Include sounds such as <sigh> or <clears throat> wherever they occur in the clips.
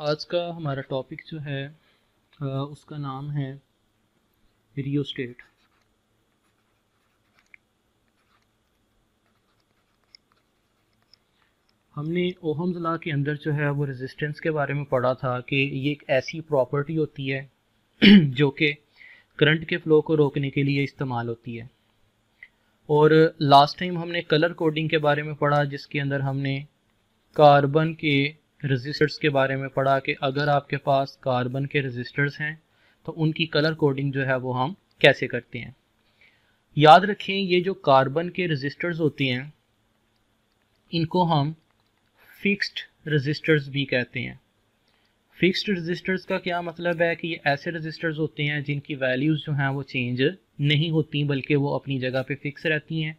आज का हमारा टॉपिक जो है उसका नाम है रियो स्टेट हमने ओहम जिला के अंदर जो है वो रेजिस्टेंस के बारे में पढ़ा था कि ये एक ऐसी प्रॉपर्टी होती है <clears throat> जो कि करंट के फ्लो को रोकने के लिए इस्तेमाल होती है और लास्ट टाइम हमने कलर कोडिंग के बारे में पढ़ा जिसके अंदर हमने कार्बन के रजिस्टर्स के बारे में पढ़ा कि अगर आपके पास कार्बन के रजिस्टर्स हैं तो उनकी कलर कोडिंग जो है वो हम कैसे करते हैं याद रखें ये जो कार्बन के रजिस्टर्स होती हैं इनको हम फिक्स्ड रजिस्टर्स भी कहते हैं फिक्स्ड रजिस्टर्स का क्या मतलब है कि ये ऐसे रजिस्टर्स होते हैं जिनकी वैल्यूज़ जो हैं वो चेंज नहीं होती बल्कि वो अपनी जगह पे फिक्स रहती हैं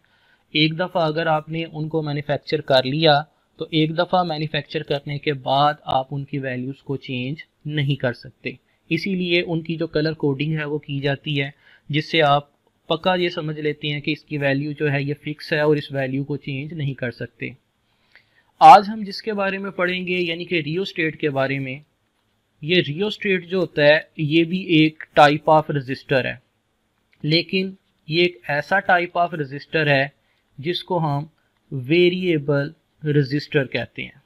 एक दफ़ा अगर आपने उनको मैन्युफैक्चर कर लिया तो एक दफ़ा मैन्युफैक्चर करने के बाद आप उनकी वैल्यूज़ को चेंज नहीं कर सकते इसीलिए उनकी जो कलर कोडिंग है वो की जाती है जिससे आप पक्का ये समझ लेते हैं कि इसकी वैल्यू जो है ये फिक्स है और इस वैल्यू को चेंज नहीं कर सकते आज हम जिसके बारे में पढ़ेंगे यानी कि रियो स्टेट के बारे में ये रियो स्टेट जो होता है ये भी एक टाइप ऑफ रजिस्टर है लेकिन ये एक ऐसा टाइप ऑफ रजिस्टर है जिसको हम वेरिएबल रजिस्टर कहते हैं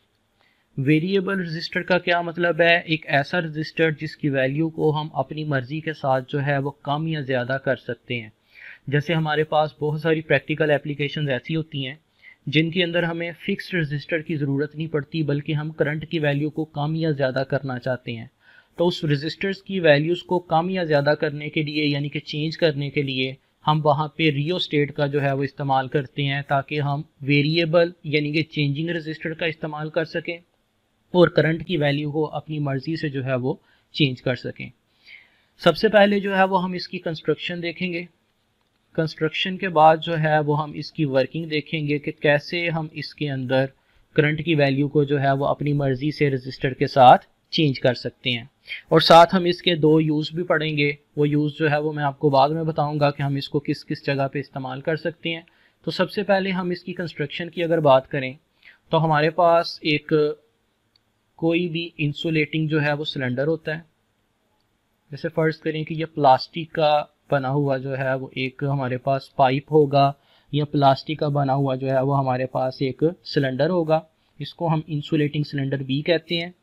वेरिएबल रजिस्टर का क्या मतलब है एक ऐसा रजिस्टर जिसकी वैल्यू को हम अपनी मर्ज़ी के साथ जो है वो कम या ज़्यादा कर सकते हैं जैसे हमारे पास बहुत सारी प्रैक्टिकल एप्लीकेशन ऐसी होती हैं जिनके अंदर हमें फ़िक्स रजिस्टर की ज़रूरत नहीं पड़ती बल्कि हम करंट की वैल्यू को कम या ज़्यादा करना चाहते हैं तो उस रजिस्टर्स की वैल्यूज़ को कम या ज़्यादा करने के लिए यानी कि चेंज करने के लिए हम वहाँ पे रियो स्टेट का जो है वो इस्तेमाल करते हैं ताकि हम वेरिएबल यानी कि चेंजिंग रजिस्टर का इस्तेमाल कर सकें और करंट की वैल्यू को अपनी मर्ज़ी से जो है वो चेंज कर सकें सबसे पहले जो है वो हम इसकी कंस्ट्रक्शन देखेंगे कंस्ट्रक्शन के बाद जो है वो हम इसकी वर्किंग देखेंगे कि कैसे हम इसके अंदर करंट की वैल्यू को जो है वो अपनी मर्ज़ी से रजिस्टर के साथ चेंज कर सकते हैं और साथ हम इसके दो यूज़ भी पढ़ेंगे वो यूज़ जो है वो मैं आपको बाद में बताऊंगा कि हम इसको किस किस जगह पे इस्तेमाल कर सकते हैं तो सबसे पहले हम इसकी कंस्ट्रक्शन की अगर बात करें तो हमारे पास एक कोई भी इंसुलेटिंग जो है वो सिलेंडर होता है जैसे फ़र्ज़ करें कि यह प्लास्टिक का बना हुआ जो है वो एक हमारे पास पाइप होगा या प्लास्टिक का बना हुआ जो है वो हमारे पास एक सिलेंडर होगा इसको हम इंसुलेटिंग सिलेंडर भी कहते हैं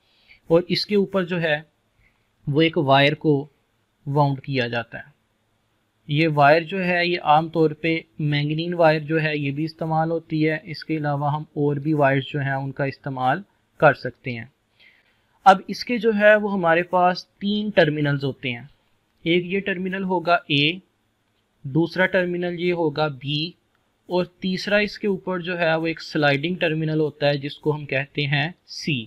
और इसके ऊपर जो है वो एक वायर को वाउंड किया जाता है ये वायर जो है ये आम तौर पे मैंगनीन वायर जो है ये भी इस्तेमाल होती है इसके अलावा हम और भी वायर्स जो हैं उनका इस्तेमाल कर सकते हैं अब इसके जो है वो हमारे पास तीन टर्मिनल्स होते हैं एक ये टर्मिनल होगा ए दूसरा टर्मिनल ये होगा बी और तीसरा इसके ऊपर जो है वो एक स्लाइडिंग टर्मिनल होता है जिसको हम कहते हैं सी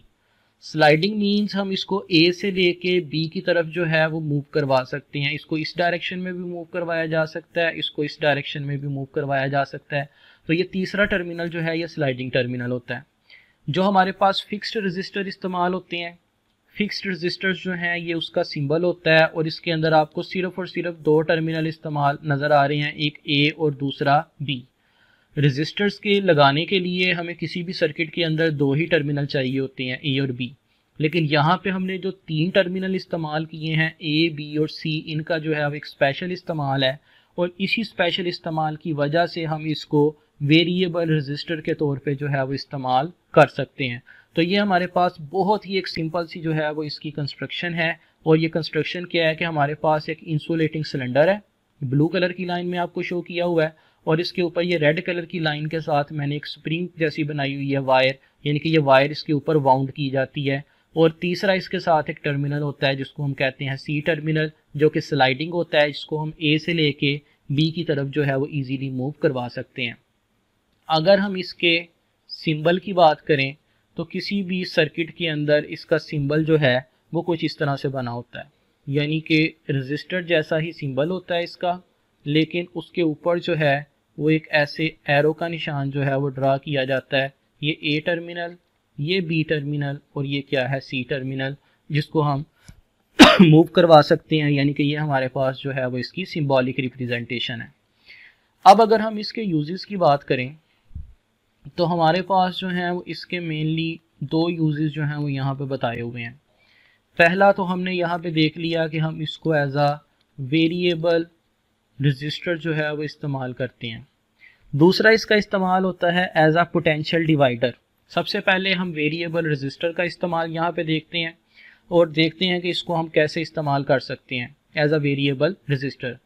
स्लाइडिंग मीन्स हम इसको ए से लेके बी की तरफ जो है वो मूव करवा सकते हैं इसको इस डायरेक्शन में भी मूव करवाया जा सकता है इसको इस डायरेक्शन में भी मूव करवाया जा सकता है तो ये तीसरा टर्मिनल जो है ये स्लाइडिंग टर्मिनल होता है जो हमारे पास फिक्स्ड रजिस्टर इस्तेमाल होते हैं फिक्स्ड रजिस्टर्स जो हैं ये उसका सिंबल होता है और इसके अंदर आपको सिर्फ और सिर्फ दो टर्मिनल इस्तेमाल नज़र आ रहे हैं एक ए और दूसरा बी रजिस्टर्स के लगाने के लिए हमें किसी भी सर्किट के अंदर दो ही टर्मिनल चाहिए होते हैं ए और बी लेकिन यहाँ पे हमने जो तीन टर्मिनल इस्तेमाल किए हैं ए बी और सी इनका जो है अब एक स्पेशल इस्तेमाल है और इसी स्पेशल इस्तेमाल की वजह से हम इसको वेरिएबल रजिस्टर के तौर पे जो है वो इस्तेमाल कर सकते हैं तो ये हमारे पास बहुत ही एक सिंपल सी जो है वो इसकी कंस्ट्रक्शन है और ये कंस्ट्रक्शन क्या है कि हमारे पास एक इंसुलेटिंग सिलेंडर है ब्लू कलर की लाइन में आपको शो किया हुआ है और इसके ऊपर ये रेड कलर की लाइन के साथ मैंने एक स्प्रिंग जैसी बनाई हुई है वायर यानी कि ये वायर इसके ऊपर वाउंड की जाती है और तीसरा इसके साथ एक टर्मिनल होता है जिसको हम कहते हैं सी टर्मिनल जो कि स्लाइडिंग होता है जिसको हम ए से लेके बी की तरफ जो है वो इजीली मूव करवा सकते हैं अगर हम इसके सिंबल की बात करें तो किसी भी सर्किट के अंदर इसका सिंबल जो है वो कुछ इस तरह से बना होता है यानी कि रजिस्टर जैसा ही सिंबल होता है इसका लेकिन उसके ऊपर जो है वो एक ऐसे एरो का निशान जो है वो ड्रा किया जाता है ये ए टर्मिनल ये बी टर्मिनल और ये क्या है सी टर्मिनल जिसको हम मूव <coughs> करवा सकते हैं यानी कि ये हमारे पास जो है वो इसकी सिम्बॉलिक रिप्रेजेंटेशन है अब अगर हम इसके यूजेस की बात करें तो हमारे पास जो है वो इसके मेनली दो यूजेस जो हैं वो यहाँ पे बताए हुए हैं पहला तो हमने यहाँ पे देख लिया कि हम इसको एज आ वेरिएबल रजिस्टर जो है वो इस्तेमाल करती हैं दूसरा इसका इस्तेमाल होता है एज आ पोटेंशियल डिवाइडर सबसे पहले हम वेरिएबल रजिस्टर का इस्तेमाल यहाँ पे देखते हैं और देखते हैं कि इसको हम कैसे इस्तेमाल कर सकते हैं एज आ वेरिएबल रजिस्टर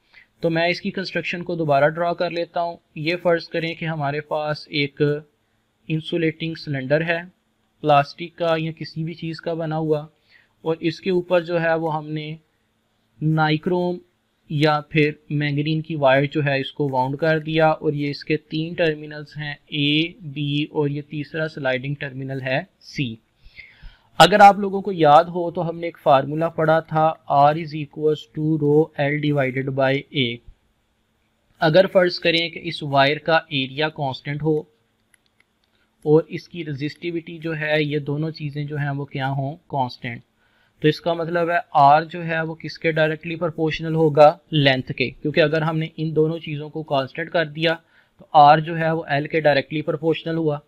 तो मैं इसकी कंस्ट्रक्शन को दोबारा ड्रा कर लेता हूँ ये फ़र्ज़ करें कि हमारे पास एक इंसुलेटिंग सिलेंडर है प्लास्टिक का या किसी भी चीज़ का बना हुआ और इसके ऊपर जो है वो हमने नाइक्रोम या फिर मैंगनीन की वायर जो है इसको वाउंड कर दिया और ये इसके तीन टर्मिनल्स हैं ए बी और ये तीसरा स्लाइडिंग टर्मिनल है सी अगर आप लोगों को याद हो तो हमने एक फार्मूला पढ़ा था R is equal to rho L divided by A अगर फ़र्ज़ करें कि इस वायर का एरिया कांस्टेंट हो और इसकी रजिस्टिविटी जो है ये दोनों चीज़ें जो हैं वो क्या हों कांस्टेंट तो इसका मतलब है आर जो है वो किसके डायरेक्टली प्रोपोर्शनल होगा लेंथ के क्योंकि अगर हमने इन दोनों चीज़ों को कॉन्स्टेंट कर दिया तो आर जो है वो एल के डायरेक्टली प्रोपोर्शनल हुआ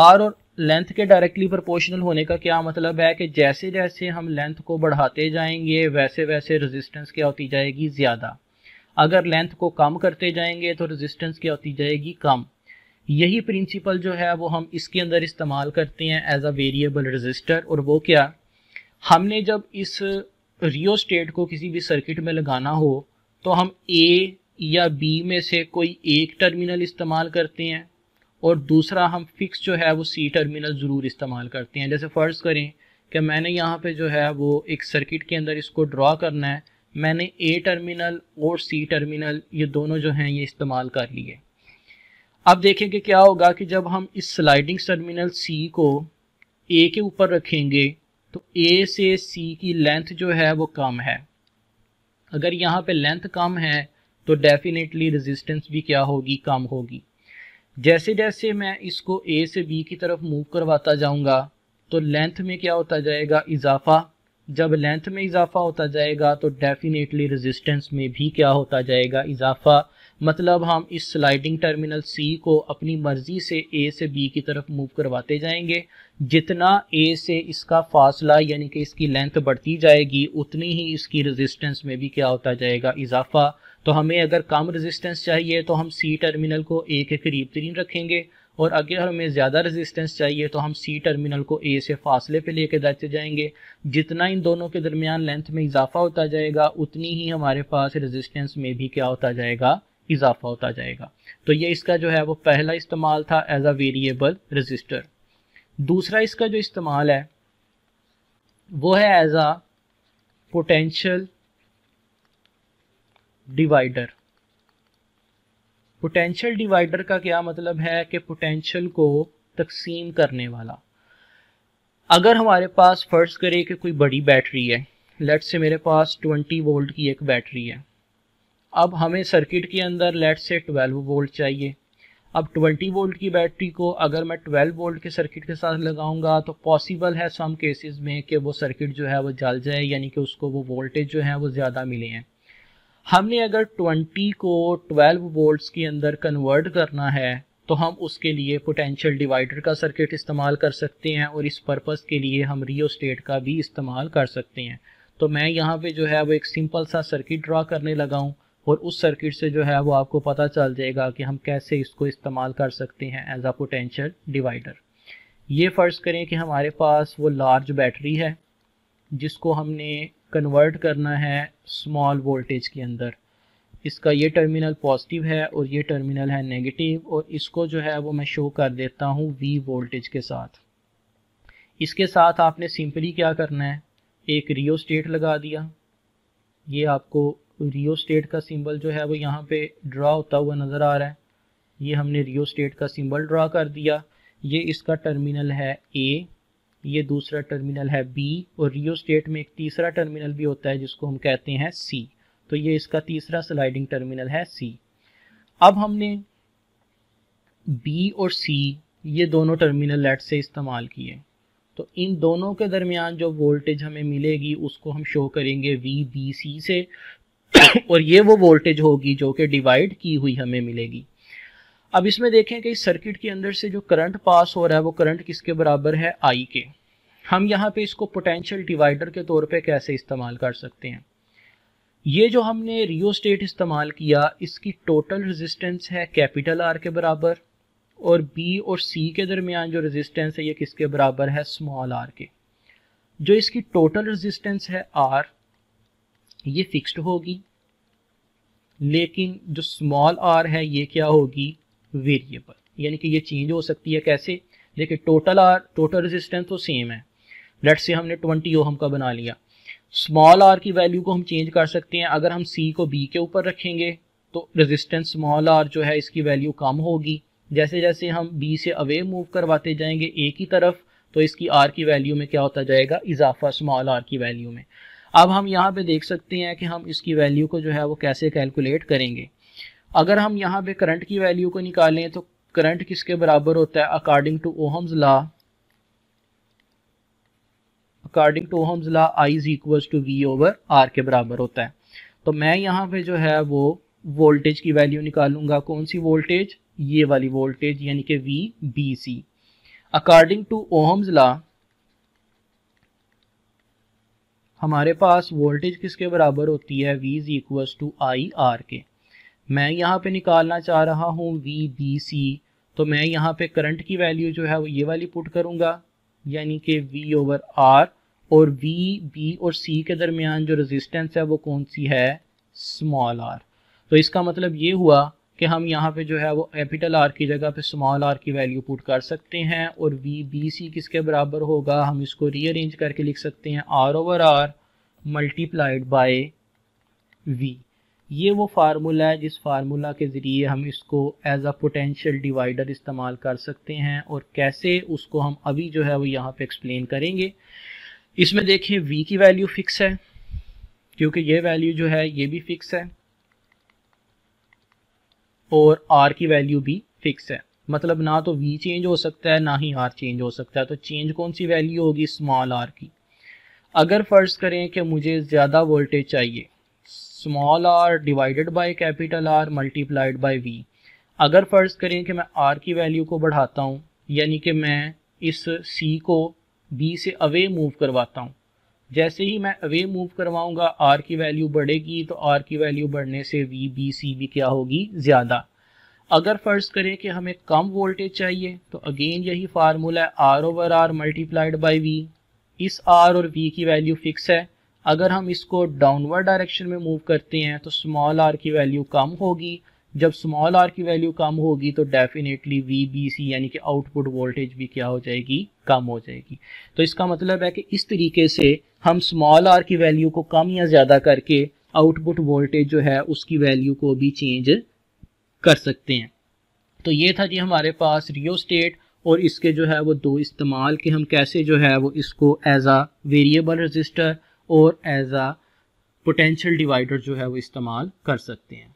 आर और लेंथ के डायरेक्टली प्रोपोर्शनल होने का क्या मतलब है कि जैसे जैसे हम लेंथ को बढ़ाते जाएंगे वैसे वैसे रेजिस्टेंस क्या होती जाएगी ज़्यादा अगर लेंथ को कम करते जाएंगे तो रेजिस्टेंस क्या होती जाएगी कम यही प्रिंसिपल जो है वो हम इसके अंदर इस्तेमाल करते हैं एज अ वेरिएबल रजिस्टर और वो क्या हमने जब इस रियो स्टेट को किसी भी सर्किट में लगाना हो तो हम ए या बी में से कोई एक टर्मिनल इस्तेमाल करते हैं और दूसरा हम फिक्स जो है वो सी टर्मिनल ज़रूर इस्तेमाल करते हैं जैसे फ़र्ज़ करें कि मैंने यहाँ पे जो है वो एक सर्किट के अंदर इसको ड्रा करना है मैंने ए टर्मिनल और सी टर्मिनल ये दोनों जो हैं ये इस्तेमाल कर लिए अब देखें कि क्या होगा कि जब हम इस स्लाइडिंग टर्मिनल सी को ए के ऊपर रखेंगे तो ए से सी की लेंथ जो है वो कम है अगर यहाँ पे लेंथ कम है तो डेफिनेटली रेजिस्टेंस भी क्या होगी कम होगी जैसे जैसे मैं इसको ए से बी की तरफ मूव करवाता जाऊँगा तो लेंथ में क्या होता जाएगा इजाफा जब लेंथ में इजाफा होता जाएगा तो डेफिनेटली रेजिस्टेंस में भी क्या होता जाएगा इजाफा मतलब हम इस स्लाइडिंग टर्मिनल सी को अपनी मर्जी से ए से बी की तरफ मूव करवाते जाएंगे जितना ए से इसका फासला यानी कि इसकी लेंथ बढ़ती जाएगी उतनी ही इसकी रेजिस्टेंस में भी क्या होता जाएगा इजाफा तो हमें अगर कम रेजिस्टेंस चाहिए तो हम सी टर्मिनल को ए के करीब तरीन रखेंगे और अगर हमें ज़्यादा रेजिस्टेंस चाहिए तो हम सी टर्मिनल को ए से फासले पे लेके जाते जाएंगे जितना इन दोनों के दरमियान लेंथ में इजाफा होता जाएगा उतनी ही हमारे पास रेजिस्टेंस में भी क्या होता जाएगा इजाफा होता जाएगा तो ये इसका जो है वो पहला इस्तेमाल था एज अ वेरिएबल रजिस्टर दूसरा इसका जो इस्तेमाल है वो है as a potential divider potential divider का क्या मतलब है कि पोटेंशियल को तकसीम करने वाला अगर हमारे पास फ़र्ज़ करें कि कोई बड़ी बैटरी है लेट से मेरे पास 20 वोल्ट की एक बैटरी है अब हमें सर्किट के अंदर लेट से 12 वोल्ट चाहिए अब 20 वोल्ट की बैटरी को अगर मैं 12 वोल्ट के सर्किट के साथ लगाऊंगा तो पॉसिबल है सम केसेस में कि वो सर्किट जो है वो जल जाए यानी कि उसको वो वोल्टेज जो है वो ज़्यादा मिले हैं हमने अगर 20 को 12 वोल्ट्स के अंदर कन्वर्ट करना है तो हम उसके लिए पोटेंशियल डिवाइडर का सर्किट इस्तेमाल कर सकते हैं और इस पर्पस के लिए हम रियो स्टेट का भी इस्तेमाल कर सकते हैं तो मैं यहाँ पे जो है वो एक सिंपल सा सर्किट ड्रा करने लगा हूँ और उस सर्किट से जो है वो आपको पता चल जाएगा कि हम कैसे इसको इस्तेमाल कर सकते हैं एज आ पोटेंशियल डिवाइडर ये फ़र्ज़ करें कि हमारे पास वो लार्ज बैटरी है जिसको हमने कन्वर्ट करना है स्मॉल वोल्टेज के अंदर इसका ये टर्मिनल पॉजिटिव है और ये टर्मिनल है नेगेटिव और इसको जो है वो मैं शो कर देता हूँ वी वोल्टेज के साथ इसके साथ आपने सिंपली क्या करना है एक रियो स्टेट लगा दिया ये आपको रियो स्टेट का सिंबल जो है वो यहाँ पे ड्रा होता हुआ नज़र आ रहा है ये हमने रियो स्टेट का सिंबल ड्रा कर दिया ये इसका टर्मिनल है ए ये दूसरा टर्मिनल है बी और रियो स्टेट में एक तीसरा टर्मिनल भी होता है जिसको हम कहते हैं सी तो ये इसका तीसरा स्लाइडिंग टर्मिनल है सी अब हमने बी और सी ये दोनों टर्मिनल लेट से इस्तेमाल किए तो इन दोनों के दरमियान जो वोल्टेज हमें मिलेगी उसको हम शो करेंगे वी बी सी से और ये वो वोल्टेज होगी जो कि डिवाइड की हुई हमें मिलेगी अब इसमें देखें कि इस सर्किट के अंदर से जो करंट पास हो रहा है वो करंट किसके बराबर है आई के हम यहाँ पे इसको पोटेंशियल डिवाइडर के तौर पे कैसे इस्तेमाल कर सकते हैं ये जो हमने रियो स्टेट इस्तेमाल किया इसकी टोटल रेजिस्टेंस है कैपिटल आर के बराबर और बी और सी के दरमियान जो रेजिस्टेंस है ये किसके बराबर है स्मॉल आर के जो इसकी टोटल रेजिस्टेंस है आर ये फिक्स्ड होगी लेकिन जो स्मॉल आर है ये क्या होगी वेरिएबल यानी कि ये चेंज हो सकती है कैसे देखिए टोटल आर टोटल रेजिस्टेंस तो सेम है लेट से हमने ट्वेंटी ओहम का बना लिया स्मॉल आर की वैल्यू को हम चेंज कर सकते हैं अगर हम सी को बी के ऊपर रखेंगे तो रेजिस्टेंस स्मॉल आर जो है इसकी वैल्यू कम होगी जैसे जैसे हम बी से अवे मूव करवाते जाएंगे ए की तरफ तो इसकी आर की वैल्यू में क्या होता जाएगा इजाफा स्मॉल आर की वैल्यू में अब हम यहाँ पे देख सकते हैं कि हम इसकी वैल्यू को जो है वो कैसे कैलकुलेट करेंगे अगर हम यहाँ पे करंट की वैल्यू को निकालें तो करंट किसके बराबर होता है according to Ohm's law according to Ohm's law I is equal to V over R के बराबर होता है तो मैं यहाँ पे जो है वो वोल्टेज की वैल्यू निकालूंगा कौन सी वोल्टेज ये वाली वोल्टेज यानी कि V B C according to Ohm's law हमारे पास वोल्टेज किसके बराबर होती है V is equal to I R के मैं यहाँ पे निकालना चाह रहा हूँ वी बी सी तो मैं यहाँ पे करंट की वैल्यू जो है वो ये वाली पुट करूँगा यानी कि वी ओवर आर और वी बी और सी के दरमियान जो रेजिस्टेंस है वो कौन सी है स्मॉल आर तो इसका मतलब ये हुआ कि हम यहाँ पे जो है वो कैपिटल आर की जगह पे स्मॉल आर की वैल्यू पुट कर सकते हैं और वी बी सी किसके बराबर होगा हम इसको रीअरेंज करके लिख सकते हैं R over R multiplied by V ये वो फार्मूला है जिस फार्मूला के ज़रिए हम इसको एज अ पोटेंशियल डिवाइडर इस्तेमाल कर सकते हैं और कैसे उसको हम अभी जो है वो यहाँ पे एक्सप्लेन करेंगे इसमें देखिए v की वैल्यू फिक्स है क्योंकि ये वैल्यू जो है ये भी फिक्स है और r की वैल्यू भी फिक्स है मतलब ना तो v चेंज हो सकता है ना ही r चेंज हो सकता है तो चेंज कौन सी वैल्यू होगी स्मॉल आर की अगर फ़र्ज़ करें कि मुझे ज़्यादा वोल्टेज चाहिए small R divided by capital R multiplied by V अगर फ़र्ज़ करें कि मैं आर की वैल्यू को बढ़ाता हूँ यानी कि मैं इस सी को बी से अवे मूव करवाता हूँ जैसे ही मैं अवे मूव करवाऊँगा आर की वैल्यू बढ़ेगी तो आर की वैल्यू बढ़ने से वी बी सी भी क्या होगी ज़्यादा अगर फ़र्ज़ करें कि हमें कम वोल्टेज चाहिए तो अगेन यही फार्मूला है R over R multiplied by V इस आर और वी की वैल्यू फिक्स है अगर हम इसको डाउनवर्ड डायरेक्शन में मूव करते हैं तो स्मॉल आर की वैल्यू कम होगी जब स्मॉल आर की वैल्यू कम होगी तो डेफिनेटली वी बी सी यानी कि आउटपुट वोल्टेज भी क्या हो जाएगी कम हो जाएगी तो इसका मतलब है कि इस तरीके से हम स्मॉल आर की वैल्यू को कम या ज़्यादा करके आउटपुट वोल्टेज जो है उसकी वैल्यू को भी चेंज कर सकते हैं तो ये था जी हमारे पास रियो स्टेट और इसके जो है वो दो इस्तेमाल के हम कैसे जो है वो इसको एज आ वेरिएबल रजिस्टर और एज आ पोटेंशियल डिवाइडर जो है वो इस्तेमाल कर सकते हैं